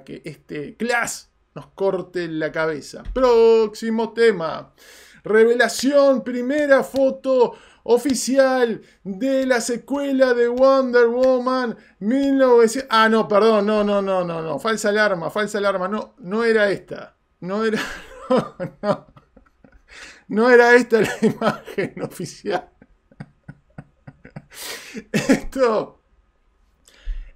que este Clash nos corte la cabeza. Próximo tema. Revelación, primera foto oficial de la secuela de Wonder Woman 1900. Ah, no, perdón, no, no, no, no, no. Falsa alarma, falsa alarma. No, no era esta. No era. no era esta la imagen oficial. Esto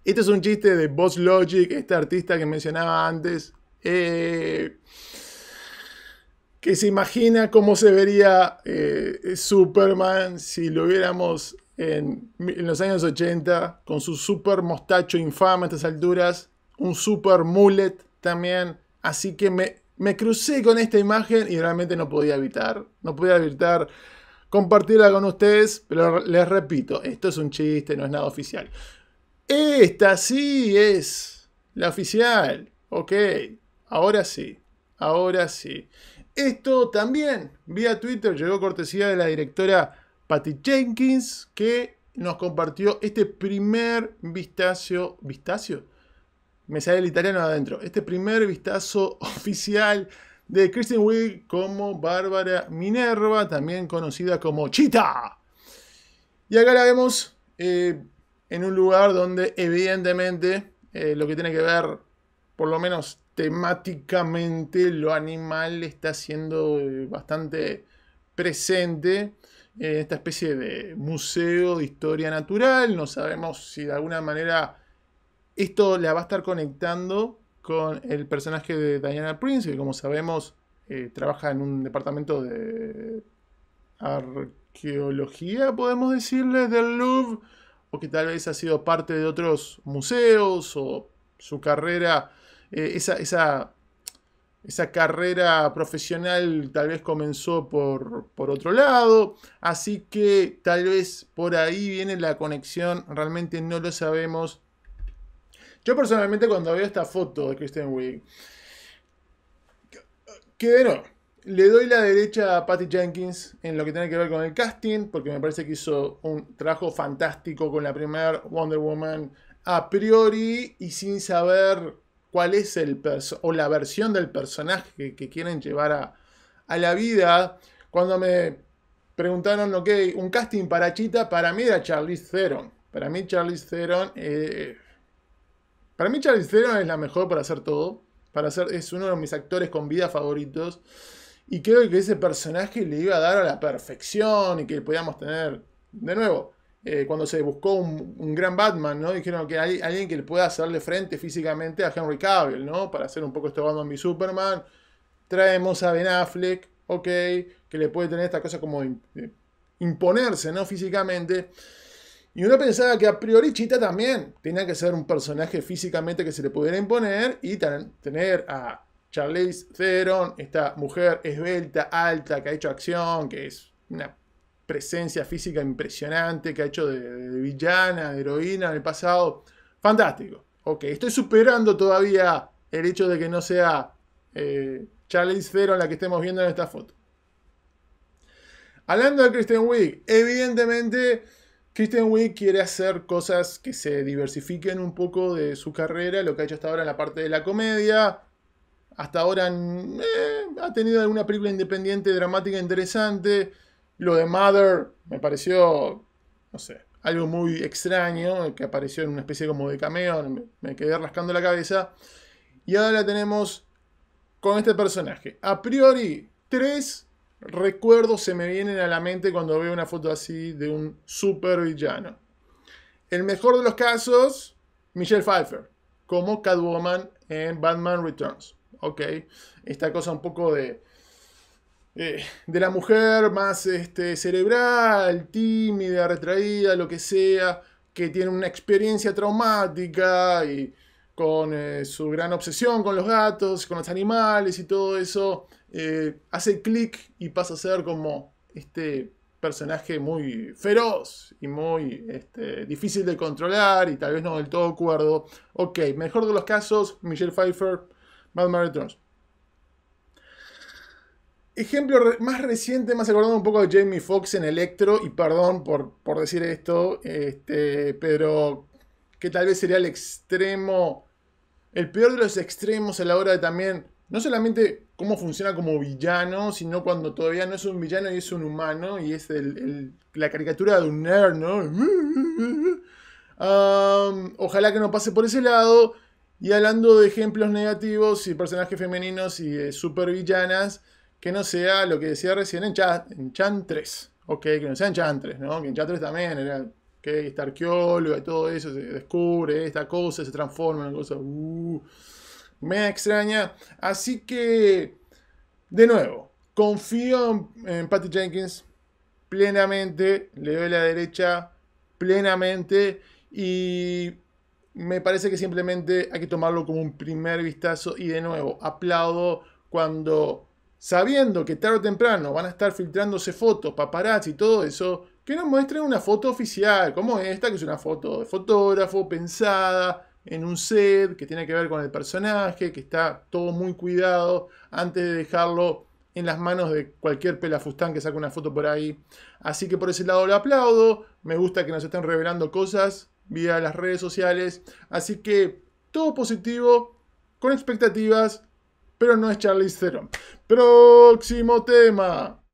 este es un chiste de Boss Logic, este artista que mencionaba antes, eh, que se imagina cómo se vería eh, Superman si lo viéramos en, los años 80, con su super mostacho infame a estas alturas, un super mullet también. Así que me, me crucé con esta imagen y realmente no podía evitar, no podía evitar compartirla con ustedes, pero les repito, esto es un chiste, no es nada oficial. Esta sí es la oficial. Ok, ahora sí, ahora sí. Esto también, vía Twitter, llegó cortesía de la directora Patty Jenkins, que nos compartió este primer vistazo. ¿Vistazo? Me sale el italiano adentro. Este primer vistazo oficial de Kristen Wiig como Bárbara Minerva, también conocida como Chita. Y acá la vemos. Eh, en un lugar donde evidentemente eh, lo que tiene que ver, por lo menos temáticamente, lo animal está siendo eh, bastante presente en esta especie de museo de historia natural. No sabemos si de alguna manera esto la va a estar conectando con el personaje de Diana Prince, que como sabemos eh, trabaja en un departamento de arqueología, podemos decirle, del Louvre que tal vez ha sido parte de otros museos o su carrera, eh, esa, esa, carrera profesional tal vez comenzó por, otro lado, así que tal vez por ahí viene la conexión, realmente no lo sabemos. Yo personalmente cuando veo esta foto de Christian Wiig, que de le doy la derecha a Patty Jenkins en lo que tiene que ver con el casting, porque me parece que hizo un trabajo fantástico con la primera Wonder Woman a priori y sin saber cuál es el o la versión del personaje que, quieren llevar a, la vida. Cuando me preguntaron, ok, un casting para Chita, para mí era Charlize Theron. Para mí Charlize Theron, eh, para mí Charlize Theron es la mejor para hacer todo. Para hacer, es uno de mis actores con vida favoritos. Y creo que ese personaje le iba a dar a la perfección y que podíamos tener, de nuevo, eh, cuando se buscó un, gran Batman, ¿no? Dijeron que hay alguien que le pueda hacerle frente físicamente a Henry Cavill, ¿no? Para hacer un poco este Batman mi Superman. Traemos a Ben Affleck, ok, que le puede tener esta cosa como imponerse, ¿no? Físicamente. Y uno pensaba que a priori Chita también tenía que ser un personaje físicamente que se le pudiera imponer y tener a Charlize Theron, esta mujer esbelta, alta, que ha hecho acción, que es una presencia física impresionante, que ha hecho de, villana, de heroína en el pasado. Fantástico. Ok, estoy superando todavía el hecho de que no sea eh, Charlize Theron la que estemos viendo en esta foto. Hablando de Kristen Wiig, evidentemente Kristen Wiig quiere hacer cosas que se diversifiquen un poco de su carrera, lo que ha hecho hasta ahora en la parte de la comedia. Hasta ahora mm, eh, ha tenido alguna película independiente dramática interesante. Lo de Mother me pareció, no sé, algo muy extraño, que apareció en una especie como de cameo, me, quedé rascando la cabeza. Y ahora la tenemos con este personaje. A priori, tres recuerdos se me vienen a la mente cuando veo una foto así de un super villano. El mejor de los casos, Michelle Pfeiffer, como Catwoman en Batman Returns ok. Esta cosa un poco de. Eh, de la mujer más este, cerebral, tímida, retraída, lo que sea, que tiene una experiencia traumática y con eh, su gran obsesión con los gatos, con los animales y todo eso, eh, hace clic y pasa a ser como este personaje muy feroz y muy este, difícil de controlar y tal vez no del todo cuerdo. Ok, mejor de los casos, Michelle Pfeiffer Bad Mary Ejemplo más reciente, más acordado un poco de Jamie Foxx en Electro, y perdón por, decir esto, este, pero que tal vez sería el extremo, el peor de los extremos a la hora de también, no solamente cómo funciona como villano, sino cuando todavía no es un villano y es un humano, y es la caricatura de un nerd, ¿no? Um, ojalá que no pase por ese lado. Y hablando de ejemplos negativos y personajes femeninos y de supervillanas, que no sea lo que decía recién en, Chan, en Chan 3, ok, que no sea en Chan 3, ¿no? Que en Chan 3 también era, ok, esta arqueóloga y todo eso, se descubre esta cosa, se transforma en una cosa, uh, me extraña. Así que, de nuevo, confío en Patty Jenkins plenamente, le doy la derecha plenamente y me parece que simplemente hay que tomarlo como un primer vistazo y de nuevo, aplaudo cuando sabiendo que tarde o temprano van a estar filtrándose fotos, paparazzi y todo eso, que nos muestren una foto oficial, como esta, que es una foto de fotógrafo pensada en un set, que tiene que ver con el personaje, que está todo muy cuidado antes de dejarlo en las manos de cualquier pelafustán que saque una foto por ahí. Así que por ese lado lo aplaudo, me gusta que nos estén revelando cosas vía las redes sociales. Así que todo positivo, con expectativas, pero no es Charlie Theron. Próximo tema.